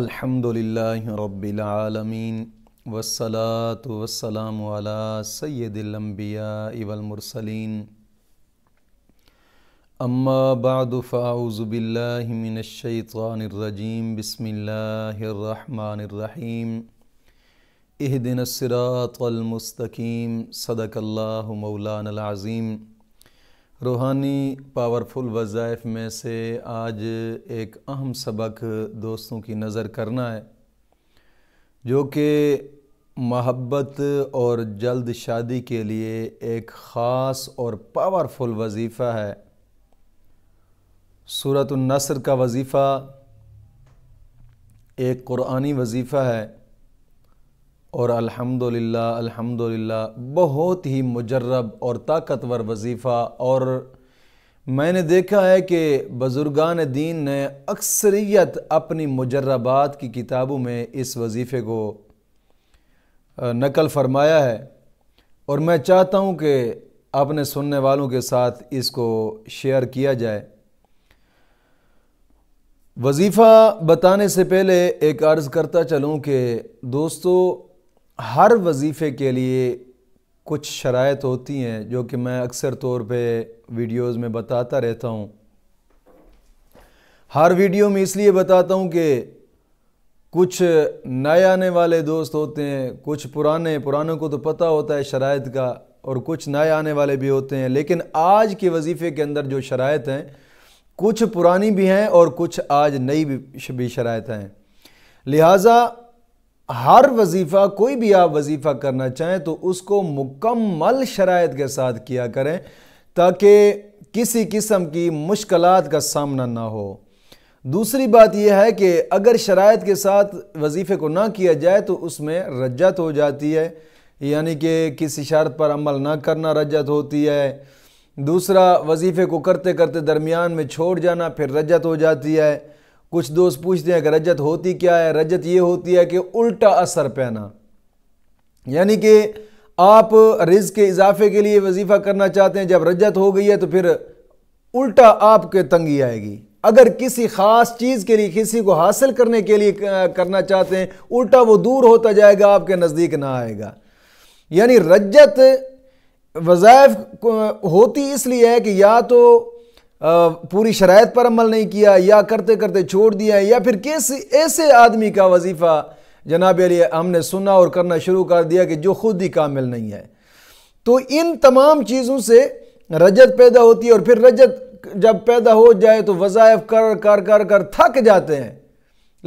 अल्हम्दुलिल्लाहि रब्बिल आलमीन वस्सलातु वस्सलामु अला सय्यदिल अंबिया वल मुरसलीन अम्मा बअद फ़ाऊज़ु बिल्लाहि मिनश शैतानिर रजीम बिस्मिल्लाहिर रहमानिर रहीम इहदिनस सिरातल मुस्तकीम सदकल्लाहु मौलाना अल अज़ीम रूहानी पावरफुल वज़ाइफ में से आज एक अहम सबक दोस्तों की नज़र करना है जो कि महब्बत और जल्द शादी के लिए एक ख़ास और पावरफुल वजीफ़ा है सूरत नसर का वजीफ़ा एक क़ुरानी वजीफ़ा है और अल्हम्दुलिल्लाह अल्हम्दुलिल्लाह बहुत ही मुजरब और ताकतवर वजीफ़ा और मैंने देखा है कि बुज़ुर्गान दीन ने अक्सरियत अपनी मुजरबात की किताबों में इस वजीफ़े को नकल फरमाया है और मैं चाहता हूँ कि अपने सुनने वालों के साथ इसको शेयर किया जाए वजीफ़ा बताने से पहले एक अर्ज़ करता चलूँ कि दोस्तों हर वजीफ़े के लिए कुछ शराइ होती हैं जो कि मैं अक्सर तौर पे वीडियोस में बताता रहता हूँ हर वीडियो में इसलिए बताता हूँ कि कुछ नए आने वाले दोस्त होते हैं कुछ पुराने पुरानों को तो पता होता है शराइ का और कुछ नए आने वाले भी होते हैं लेकिन आज के वजीफ़े के अंदर जो शराइ हैं कुछ पुरानी भी हैं और कुछ आज नई भी शराइ हैं लिहाजा हर वजीफ़ा कोई भी आप वजीफ़ा करना चाहें तो उसको मुकम्मल शराइत के साथ किया करें ताकि किसी किस्म की मुश्किल का सामना ना हो दूसरी बात यह है कि अगर शराइत के साथ वजीफ़े को ना किया जाए तो उसमें रजत हो जाती है यानी कि किसी शर्त पर अमल ना करना रजत होती है दूसरा वजीफ़े को करते करते दरमियान में छोड़ जाना फिर रजत हो जाती है कुछ दोस्त पूछते हैं कि रजत होती क्या है रजत ये होती है कि उल्टा असर पहना यानी कि आप रिज के इजाफे के लिए वजीफ़ा करना चाहते हैं जब रजत हो गई है तो फिर उल्टा आपके तंगी आएगी अगर किसी ख़ास चीज़ के लिए किसी को हासिल करने के लिए करना चाहते हैं उल्टा वो दूर होता जाएगा आपके नज़दीक ना आएगा यानी रजत वज़ायफ होती इसलिए है कि या तो पूरी शरात पर अमल नहीं किया या करते करते छोड़ दिया या फिर किस ऐसे आदमी का वजीफ़ा जनाब हमने सुना और करना शुरू कर दिया कि जो खुद ही कामिल नहीं है तो इन तमाम चीज़ों से रजत पैदा होती है और फिर रजत जब पैदा हो जाए तो वज़ायफ कर कर कर कर थक जाते हैं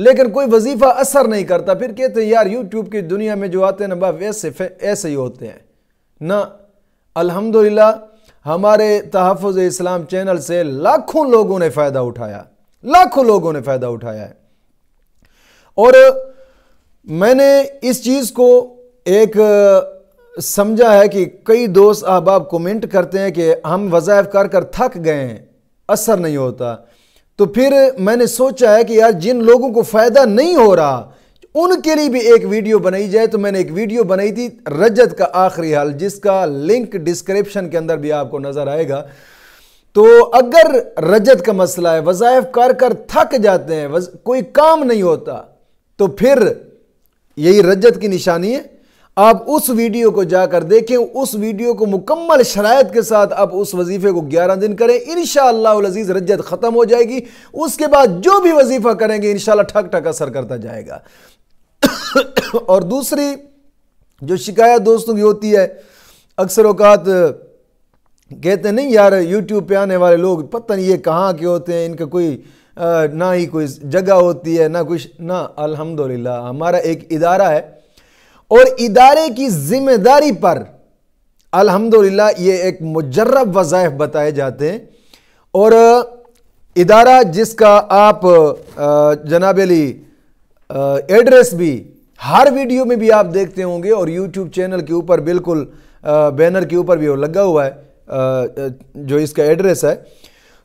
लेकिन कोई वजीफ़ा असर नहीं करता फिर कहते हैं यार यूट्यूब की दुनिया में जो आते हैं ना बस वैसे ऐसे ही होते हैं ना अल्हम्दुलिल्लाह हमारे तहफ़ इस्लाम चैनल से लाखों लोगों ने फ़ायदा उठाया लाखों लोगों ने फ़ायदा उठाया है और मैंने इस चीज़ को एक समझा है कि कई दोस्त अहबाब कमेंट करते हैं कि हम वज़ाइफ कर कर थक गए हैं असर नहीं होता तो फिर मैंने सोचा है कि यार जिन लोगों को फ़ायदा नहीं हो रहा उनके लिए भी एक वीडियो बनाई जाए तो मैंने एक वीडियो बनाई थी रजत का आखिरी हाल जिसका लिंक डिस्क्रिप्शन के अंदर भी आपको नजर आएगा तो अगर रजत का मसला है वजायफ कर थक जाते हैं कोई काम नहीं होता तो फिर यही रजत की निशानी है आप उस वीडियो को जाकर देखें उस वीडियो को मुकम्मल शरायत के साथ आप उस वजीफे को 11 दिन करें इन शजीज़ रजत ख़त्म हो जाएगी उसके बाद जो भी वजीफ़ा करेंगे इन ठक ठक असर करता जाएगा और दूसरी जो शिकायत दोस्तों की होती है अक्सर अवकात कहते हैं नहीं यार यूट्यूब पे आने वाले लोग पता नहीं ये कहाँ के होते हैं इनका कोई आ, ना ही कोई जगह होती है ना कुछ ना अल्हम्दुलिल्लाह हमारा एक इदारा है और इदारे की जिम्मेदारी पर अल्हम्दुलिल्लाह ये एक मुजर्रब वज़ाइफ बताए जाते हैं और इदारा जिसका आप जनाब अली एड्रेस भी हर वीडियो में भी आप देखते होंगे और यूट्यूब चैनल के ऊपर बिल्कुल बैनर के ऊपर भी लगा हुआ है जो इसका एड्रेस है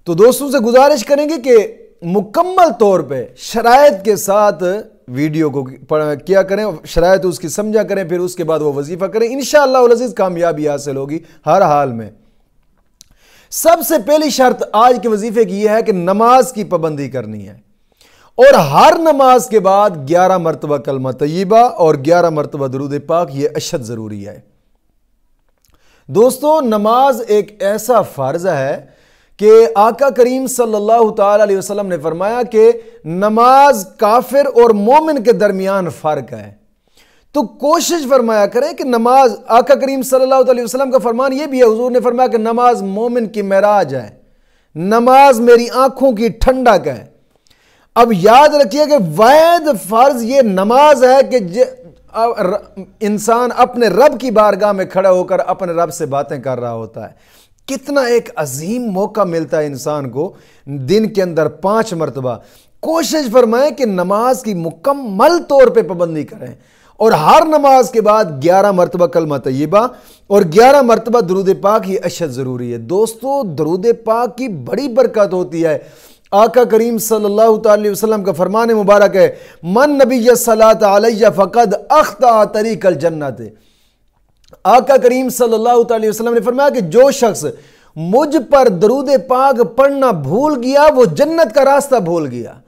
तो दोस्तों से गुजारिश करेंगे कि मुकम्मल तौर पे शरात के साथ वीडियो को क्या करें शराय उसकी समझा करें फिर उसके बाद वो वजीफ़ा करें इन शजीज़ कामयाबी हासिल होगी हर हाल में सबसे पहली शर्त आज के वजीफे की यह है कि नमाज की पाबंदी करनी है और हर नमाज के बाद ग्यारह मरतबा कलमा तयबा और ग्यारह मरतबा दरुद पाक ये अशद ज़रूरी है दोस्तों नमाज एक ऐसा फ़र्ज़ है कि आका करीम सल्लल्लाहु अलैहि वसल्लम ने फरमाया कि नमाज काफिर और मोमिन के दरमियान फ़र्क है तो कोशिश फरमाया करें कि नमाज आका करीम सल्लल्लाहु अलैहि वसल्लम का फरमान ये भी है हजूर ने फरमाया कि नमाज मोमिन की महराज है नमाज मेरी आंखों की ठंडक है अब याद रखिए कि वैध फर्ज ये नमाज है कि इंसान अपने रब की बारगाह में खड़ा होकर अपने रब से बातें कर रहा होता है कितना एक अजीम मौका मिलता है इंसान को दिन के अंदर पांच मरतबा कोशिश फरमाएं कि नमाज की मुकम्मल तौर पे पाबंदी करें और हर नमाज के बाद ग्यारह मरतबा कलमा तयबा और ग्यारह मरतबा दरूद पाक ही अशद ज़रूरी है दोस्तों दरूद पाक की बड़ी बरकत होती है आका करीम सल्लल्लाहु अलैहि वसल्लम का फरमान मुबारक है मन नबी सलात आलिया फ़कद अख्ता तरीक जन्नत आका करीम सल्लल्लाहु अलैहि वसल्लम ने फरमाया कि जो शख्स मुझ पर दरूद पाक पढ़ना भूल गया वो जन्नत का रास्ता भूल गया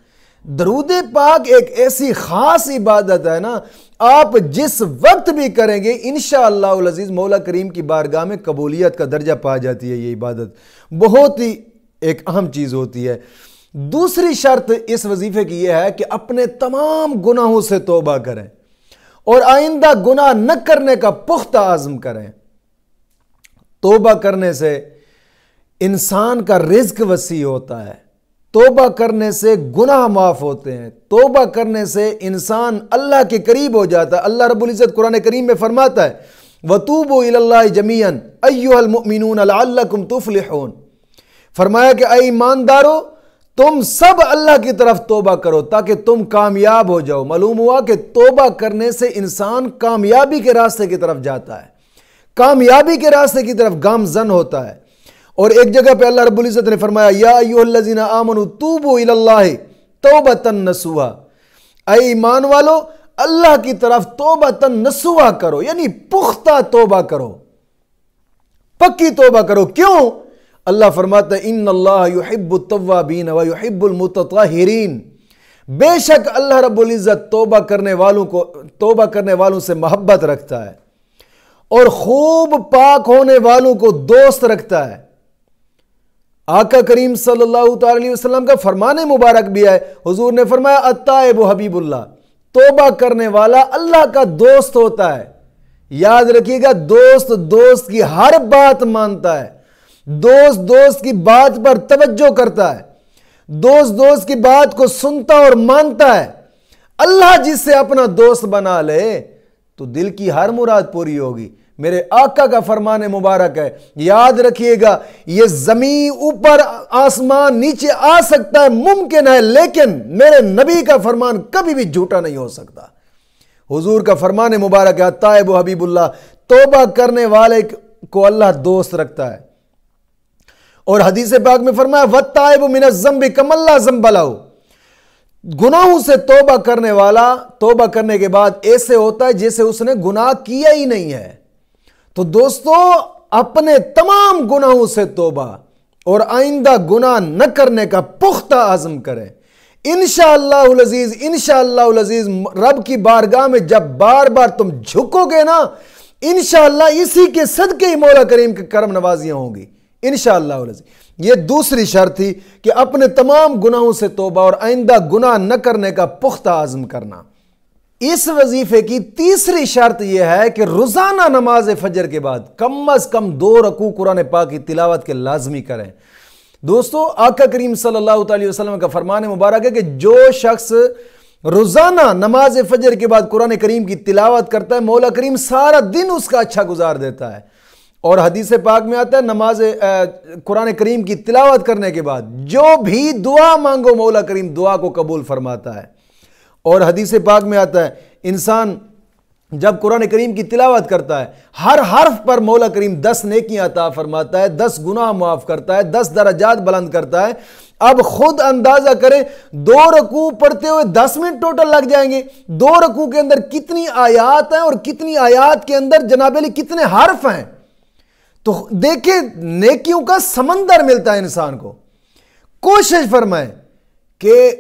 दरूद पाक एक ऐसी ख़ास इबादत है ना आप जिस वक्त भी करेंगे इन शजीज़ मौला करीम की बारगाह में कबूलियत का दर्जा पा जाती है ये इबादत बहुत ही एक अहम चीज़ होती है दूसरी शर्त इस वजीफे की यह है कि अपने तमाम गुनाहों से तोबा करें और आइंदा गुनाह न करने का पुख्ता आजम करें तोबा करने से इंसान का रिज्क वसी होता है तोबा करने से गुनाह माफ होते हैं तोबा करने से इंसान अल्लाह के करीब हो जाता है अल्लाह रब्बुल इज़्ज़त कुरान करीम में फरमाता है वतूबो जमीन अयोमिन तुफलिहन फरमाया कि अ ईमानदारो तुम सब अल्लाह की तरफ तोबा करो ताकि तुम कामयाब हो जाओ मालूम हुआ कि तोबा करने से इंसान कामयाबी के रास्ते की तरफ जाता है कामयाबी के रास्ते की तरफ गामजन होता है और एक जगह पे अल्लाह रब्बुल इज़्ज़त ने फरमाया तोबा तन ईमान वालो अल्लाह की तरफ तोबा तन नसुआ करो यानी पुख्ता तोबा करो पक्की तोबा करो क्यों अल्लाह फरमाता इन अल्लाहब्बीन वहब्बुलमतरीन बेशक अल्लाह रबुल्जत तोबा करने वालों को तोबा करने वालों से मोहब्बत रखता है और खूब पाक होने वालों को दोस्त रखता है आका करीम सल्लल्लाहु अलैहि वसल्लम का फरमान मुबारक भी है हुजूर ने फरमाया अत्ताब हबीबुल्ला तोबा करने वाला अल्लाह का दोस्त होता है याद रखिएगा दोस्त दोस्त की हर बात मानता है दोस्त दोस्त की बात पर तवज्जो करता है दोस्त दोस्त की बात को सुनता और मानता है अल्लाह जिससे अपना दोस्त बना ले तो दिल की हर मुराद पूरी होगी मेरे आका का फरमान मुबारक है याद रखिएगा ये जमीन ऊपर आसमान नीचे आ सकता है मुमकिन है लेकिन मेरे नबी का फरमान कभी भी झूठा नहीं हो सकता हुजूर का फरमान मुबारक है तायब हबीबुल्ला तोबा करने वाले को अल्लाह दोस्त रखता है और हदीस पाक में फरमाया वो मिन जम्बी कमल्ला जम्बलाऊ गुनाहों से तोबा करने वाला तोबा करने के बाद ऐसे होता है जैसे उसने गुनाह किया ही नहीं है तो दोस्तों अपने तमाम गुनाहों से तोबा और आइंदा गुनाह न करने का पुख्ता आजम करें इनशालाजीज इनशालाजीज रब की बारगाह में जब बार बार तुम झुकोगे ना इनशाला इसी के सदके मौला करीम की करम नवाजियां होंगी इन ये दूसरी शर्त थी कि अपने तमाम गुनाहों से तोबा और आइंदा गुनाह न करने का पुख्ता आजम करना इस वजीफे की तीसरी शर्त यह है कि रोजाना नमाज फजर के बाद कम अज कम दो रकू कुरान पाक की तिलावत के लाजमी करें दोस्तों आका करीम सल्लल्लाहु अलैहि वसल्लम का फरमान मुबारक है कि जो शख्स रोजाना नमाज फजर के बाद कुरान करीम की तिलावत करता है मौला करीम सारा दिन उसका अच्छा गुजार देता है और हदीस पाक में आता है नमाज कुरान करीम की तिलावत करने के बाद जो भी दुआ मांगो मौला करीम दुआ को कबूल फरमाता है और हदीस पाक में आता है इंसान जब कुरान करीम की तिलावत करता है हर हर्फ पर मौला करीम दस नेकियां अता फरमाता है दस गुनाह माफ़ करता है दस दराजात बुलंद करता है अब खुद अंदाजा करें दो रकू पढ़ते हुए दस मिनट टोटल लग जाएंगे दो रकू के अंदर कितनी आयात हैं और कितनी आयात के अंदर जनाबेली कितने हर्फ हैं तो देखिए नेकियों का समंदर मिलता है इंसान को कोशिश फरमाए कि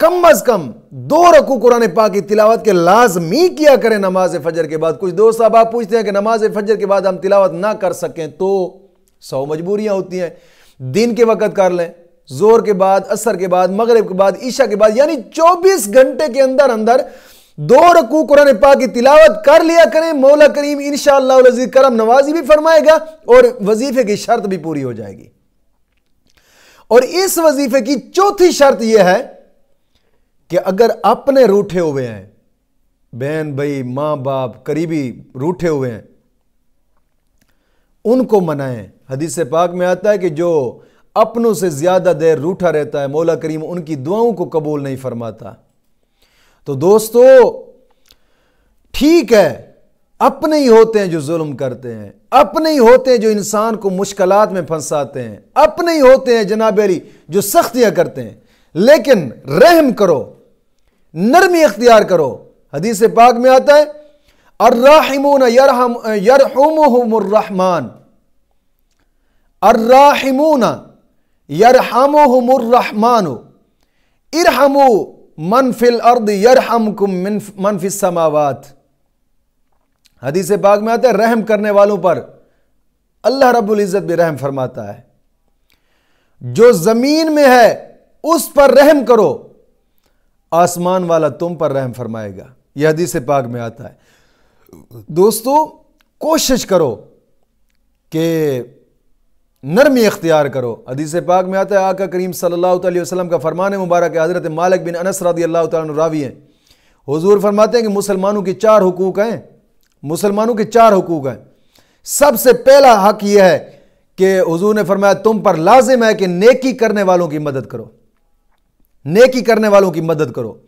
कम अज कम दो रकू कुरान पाक की तिलावत के लाजमी किया करें नमाज फजर के बाद कुछ दोस्त साहब आप पूछते हैं कि नमाज फजर के बाद हम तिलावत ना कर सकें तो सौ मजबूरियां होती हैं दिन के वक्त कर लें जोर के बाद असर के बाद मगरब के बाद ईशा के बाद यानी 24 घंटे के अंदर अंदर दो रकू कुरान पाक की तिलावत कर लिया करें मौला करीम इन शजीज करम नवाजी भी फरमाएगा और वजीफे की शर्त भी पूरी हो जाएगी और इस वजीफे की चौथी शर्त यह है कि अगर अपने रूठे हुए हैं बहन भाई मां बाप करीबी रूठे हुए हैं उनको मनाएं हदीस पाक में आता है कि जो अपनों से ज़्यादा देर रूठा रहता है मौला करीम उनकी दुआओं को कबूल नहीं फरमाता तो दोस्तों ठीक है अपने ही होते हैं जो जुल्म करते हैं अपने ही होते हैं जो इंसान को मुश्किलात में फंसाते हैं अपने ही होते हैं जनाब अली जो सख्तियां करते हैं लेकिन रहम करो नरमी अख्तियार करो हदीस पाक में आता है अर्राहिमून यरहमान अर्राहिमून यरहमुहुमुर्रहमानु इरहमू मन फिल अर्द यरहम कुम मन फिस समावत हदीस बाग में आता है रहम करने वालों पर अल्लाह रब्बुल इज़्ज़त भी रहम फरमाता है जो ज़मीन में है उस पर रहम करो आसमान वाला तुम पर रहम फरमाएगा यह हदीस पाक में आता है दोस्तों कोशिश करो कि नरमी इख्तियार करो अदीस पाक में आता है आका करीम सल्लल्लाहु अलैहि वसल्लम का फरमान मुबारक हज़रत मालिक बिन अनस अल्लाह रावी हैं हुजूर फरमाते हैं कि मुसलमानों के चार हकूक़ हैं मुसलमानों के चार हकूक़ हैं सबसे पहला हक यह है कि हुजूर ने फरमाया तुम पर लाजिम है कि नेकी करने वालों की मदद करो नेकी करने वालों की मदद करो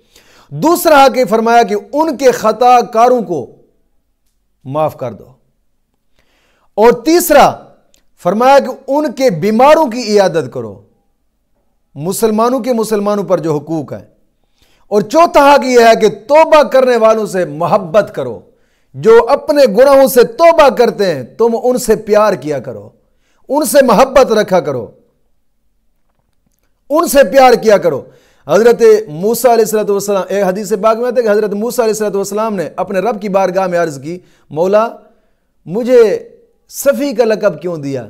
दूसरा हक फरमाया कि उनके खताकारों को माफ़ कर दो और तीसरा फरमाया कि उनके बीमारों की इयादत करो मुसलमानों के मुसलमानों पर जो हकूक है और चौथा हक यह है कि तोबा करने वालों से मोहब्बत करो जो अपने गुनाहों से तोबा करते हैं तुम उनसे प्यार किया करो उनसे मोहब्बत रखा करो उनसे प्यार किया करो हज़रत मूसा सलाम एक हदीस बाग में कि हज़रत मूसा सलाम ने अपने रब की बारगाह में अर्ज़ की मौला मुझे सफ़ी का लकब क्यों दिया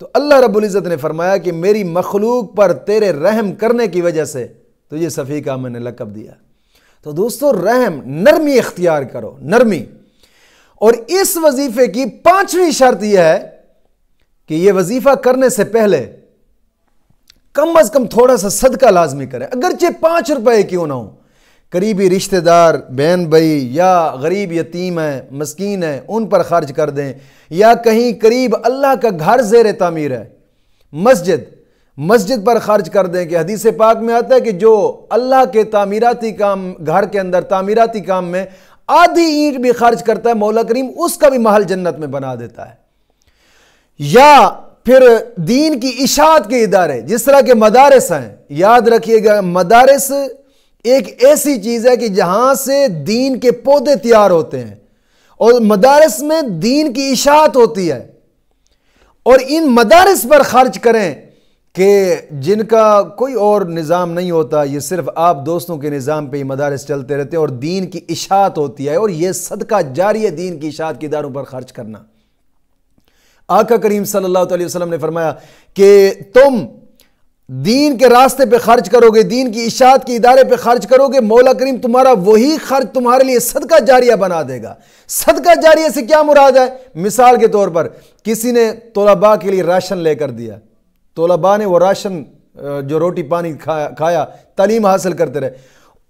तो अल्लाह रबुल्ज़त ने फरमाया कि मेरी मखलूक पर तेरे रहम करने की वजह से तुझे तो सफ़ी का मैंने लकब दिया तो दोस्तों रहम नरमी इख्तियार करो नरमी और इस वजीफे की पांचवी शर्त यह है कि यह वजीफा करने से पहले कम अज कम थोड़ा सा सदका लाजमी करें अगरचे पांच रुपए क्यों ना हो करीबी रिश्तेदार बहन भाई या गरीब यतीम हैं मस्किन हैं उन पर खर्च कर दें या कहीं करीब अल्लाह का घर जेर तमीर है मस्जिद मस्जिद पर खर्च कर दें कि हदीस पाक में आता है कि जो अल्लाह के तामीराती काम घर के अंदर तामीराती काम में आधी ईंट भी खर्च करता है मौला करीम उसका भी महल जन्नत में बना देता है या फिर दीन की इशात के इदारे जिस तरह के मदारस हैं याद रखिएगा मदारस एक ऐसी चीज़ है कि जहां से दीन के पौधे तैयार होते हैं और मदारस में दीन की इशात होती है और इन मदारस पर ख़र्च करें कि जिनका कोई और निज़ाम नहीं होता ये सिर्फ आप दोस्तों के निज़ाम पे ही मदारस चलते रहते हैं और दीन की इशात होती है और ये सदका जारी है दीन की इशात के इदारों पर ख़र्च करना आका करीम सल्लल्लाहु अलैहि वसल्लम ने फरमाया कि तुम दीन के रास्ते पे खर्च करोगे दीन की इशात के इदारे पे खर्च करोगे मौला करीम तुम्हारा वही खर्च तुम्हारे लिए सदका जारिया बना देगा सदका जारिया से क्या मुराद है मिसाल के तौर पर किसी ने तोलबा के लिए राशन लेकर दिया तोलबा ने वो राशन जो रोटी पानी खाया खाया तालीम हासिल करते रहे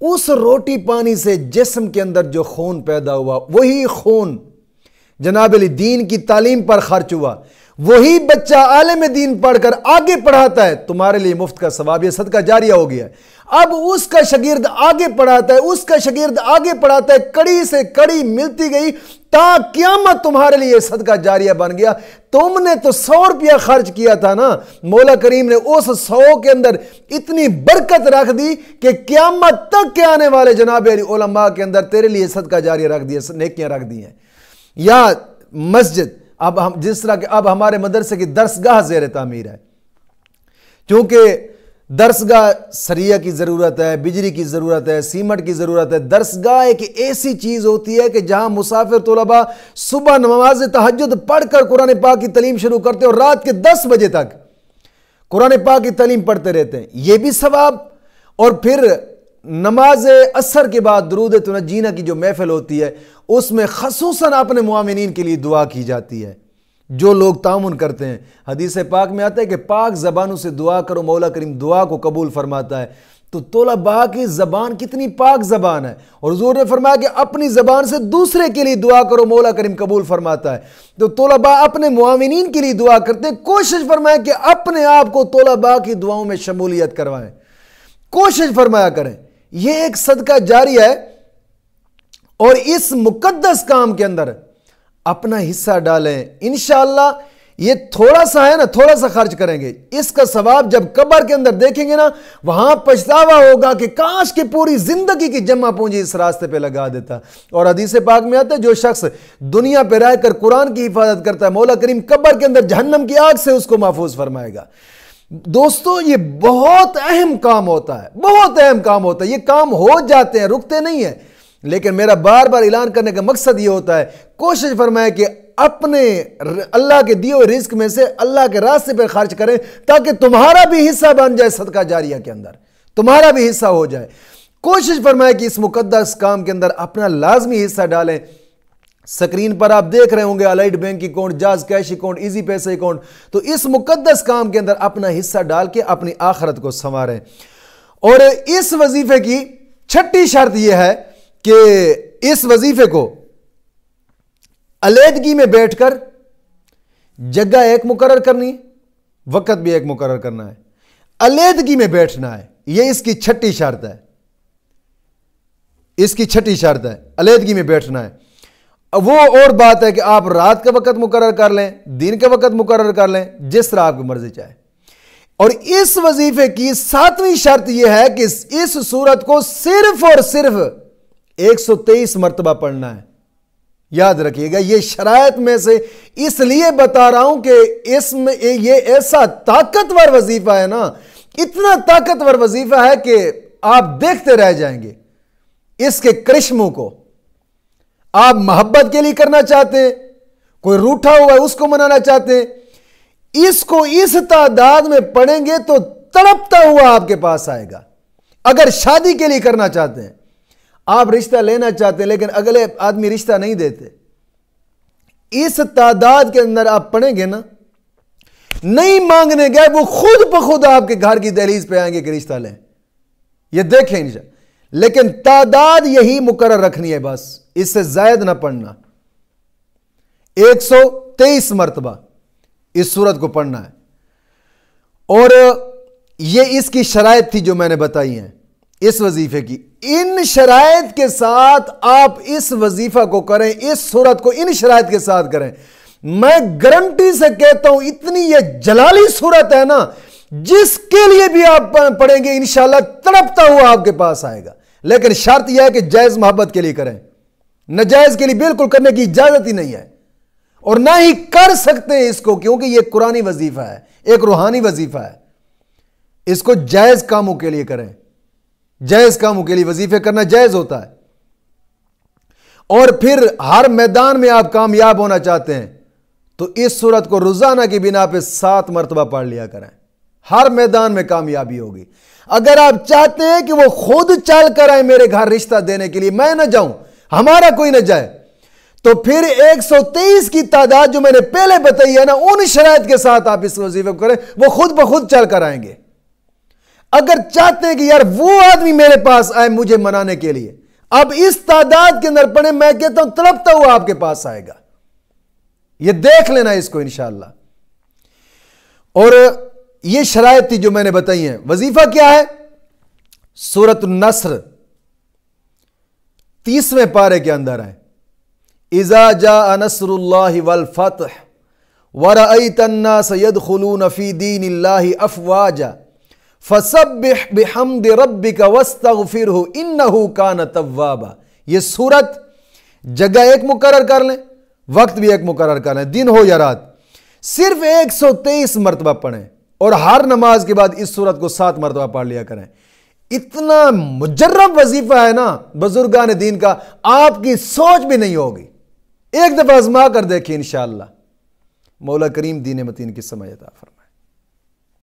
उस रोटी पानी से जिसम के अंदर जो खून पैदा हुआ वही खून जनाब दीन की तालीम पर खर्च हुआ वही बच्चा आलम दीन पढ़कर आगे पढ़ाता है तुम्हारे लिए मुफ्त का सवाब यह सदका जारिया हो गया है अब उसका शगिर्द आगे पढ़ाता है उसका शगिर्द आगे पढ़ाता है कड़ी से कड़ी मिलती गई ता क्यामत तुम्हारे लिए सदका जारिया बन गया तुमने तो सौ रुपया खर्च किया था ना मौला करीम ने उस सौ के अंदर इतनी बरकत रख दी कि क्यामत तक के आने वाले जनाब अली के अंदर तेरे लिए सदका जारिया रख दिया नेकियां रख दी हैं या मस्जिद अब हम जिस तरह के अब हमारे मदरसे की दरसगाह जेर तमीर है क्योंकि दरसगाह सरिया की ज़रूरत है बिजली की ज़रूरत है सीमट की ज़रूरत है दरसगाह एक ऐसी चीज़ होती है कि जहाँ मुसाफिर तलबा सुबह नमाज तहजद पढ़ कर कुरान पाक की तलीम शुरू करते हैं और रात के दस बजे तक कुरान पाक की तलीम पढ़ते रहते हैं ये भी सवाब और फिर नमाज असर के बाद दरूद तुनजीना की जो महफिल होती है उसमें खसूस अपने मामिन के लिए दुआ की जाती है जो लोग तामन करते हैं हदीस पाक में आता है कि पाक ज़बानों से दुआ करो मौला करीम दुआ को कबूल फरमाता है तो बा की ज़बान कितनी पाक ज़बान है और हजूर ने फरमाया कि अपनी ज़बान से दूसरे के लिए दुआ करो मौला करीम कबूल फरमाता है तो बा अपने मामिन के लिए दुआ करते हैं कोशिश फरमाए कि अपने आप को बा की दुआओं में शमूलियत करवाएं कोशिश फरमाया करें यह एक सदका जारी है और इस मुकद्दस काम के अंदर अपना हिस्सा डालें इनशाला ये थोड़ा सा है ना थोड़ा सा खर्च करेंगे इसका सवाब जब कब्र के अंदर देखेंगे ना वहां पछतावा होगा कि काश की पूरी जिंदगी की जमा पूंजी इस रास्ते पे लगा देता और हदीस पाक में आता है जो शख्स दुनिया पे रहकर कुरान की हिफाजत करता है मौला करीम कब्र के अंदर जहन्नम की आग से उसको महफूज फरमाएगा दोस्तों ये बहुत अहम काम होता है बहुत अहम काम होता है ये काम हो जाते हैं रुकते नहीं है लेकिन मेरा बार बार ऐलान करने का मकसद ये होता है कोशिश फरमाए कि अपने अल्लाह के दिए रिस्क में से अल्लाह के रास्ते पर खर्च करें ताकि तुम्हारा भी हिस्सा बन जाए सदका जारिया के अंदर तुम्हारा भी हिस्सा हो जाए कोशिश फरमाए कि इस मुकदस काम के अंदर अपना लाजमी हिस्सा डालें स्क्रीन पर आप देख रहे होंगे Allied Bank account JazzCash account Easypaisa account तो इस मुकद्दस काम के अंदर अपना हिस्सा डाल के अपनी आखरत को संवारें और इस वजीफे की छठी शर्त यह है कि इस वजीफे को अलीदगी में बैठकर जगह एक मुकर करनी वक्त भी एक मुकर करना है अलीदगी में बैठना है यह इसकी छठी शर्त है इसकी छठी शर्त है अलीदगी में बैठना है वो और बात है कि आप रात के वक़्त मुकर कर लें दिन के वक़्त मुकर कर लें जिस तरह आपकी मर्जी चाहे और इस वजीफे की सातवीं शर्त यह है कि इस सूरत को सिर्फ और सिर्फ 123 मरतबा पढ़ना है याद रखिएगा यह शरात में से इसलिए बता रहा हूं कि इसमें यह ऐसा ताकतवर वजीफा है ना इतना ताकतवर वजीफा है कि आप देखते रह जाएंगे इसके करिश्मों को आप मोहब्बत के लिए करना चाहते हैं कोई रूठा हुआ है उसको मनाना चाहते हैं इसको इस तादाद में पढ़ेंगे तो तड़पता हुआ आपके पास आएगा अगर शादी के लिए करना चाहते हैं आप रिश्ता लेना चाहते हैं लेकिन अगले आदमी रिश्ता नहीं देते इस तादाद के अंदर आप पढ़ेंगे ना नहीं मांगने गए वो खुद ब खुद आपके घर की दहलीज पे आएंगे कि रिश्ता लें ये देखें लेकिन तादाद यही मुकर रखनी है बस इससे जायद ना पढ़ना 123 मरतबा इस सूरत को पढ़ना है और ये इसकी शराय थी जो मैंने बताई है इस वजीफे की इन शराय के साथ आप इस वजीफा को करें इस सूरत को इन शराय के साथ करें मैं गारंटी से कहता हूं इतनी ये जलाली सूरत है ना जिसके लिए भी आप पढ़ेंगे इंशाल्लाह तड़पता हुआ आपके पास आएगा लेकिन शर्त यह है कि जायज मोहब्बत के लिए करें नजायज के लिए बिल्कुल करने की इजाजत ही नहीं है और ना ही कर सकते हैं इसको क्योंकि यह कुरानी वजीफा है एक रूहानी वजीफा है इसको जायज कामों के लिए करें जायज कामों के लिए वजीफे करना जायज होता है और फिर हर मैदान में आप कामयाब होना चाहते हैं तो इस सूरत को रोजाना की बिना पे सात मरतबा पढ़ लिया करें हर मैदान में कामयाबी होगी अगर आप चाहते हैं कि वो खुद चल कर आए मेरे घर रिश्ता देने के लिए मैं ना जाऊं हमारा कोई ना जाए तो फिर 123 की तादाद जो मैंने पहले बताई है ना उन शरात के साथ आप इस वजीफे करें वो खुद ब खुद चल कर आएंगे अगर चाहते हैं कि यार वो आदमी मेरे पास आए मुझे मनाने के लिए अब इस तादाद के अंदर पड़े मैं कहता हूं तड़पता हुआ आपके पास आएगा ये देख लेना इसको इंशाला और ये शराय थी जो मैंने बताई है वजीफा क्या है सूरत नसर तीसवें पारे के अंदर है इजा जा अनसरुल्लाह वल फतह वरई तन्ना सैद खलू नफ़ी दीन अफवाजा फसब बिहमद रब का वस्तफ़िर हो इन तवाबा ये सूरत जगह एक मुकर कर लें वक्त भी एक मुकर कर लें दिन हो या रात सिर्फ 123 मरतबा पढ़ें और हर नमाज के बाद इस सूरत को सात मरतबा पढ़ लिया करें इतना मुजर्रब वजीफा है ना बुजुर्गान दीन का आपकी सोच भी नहीं होगी एक दफा आजमा कर देखिए इंशाला मौला करीम दीन मतीन की समायता फरमा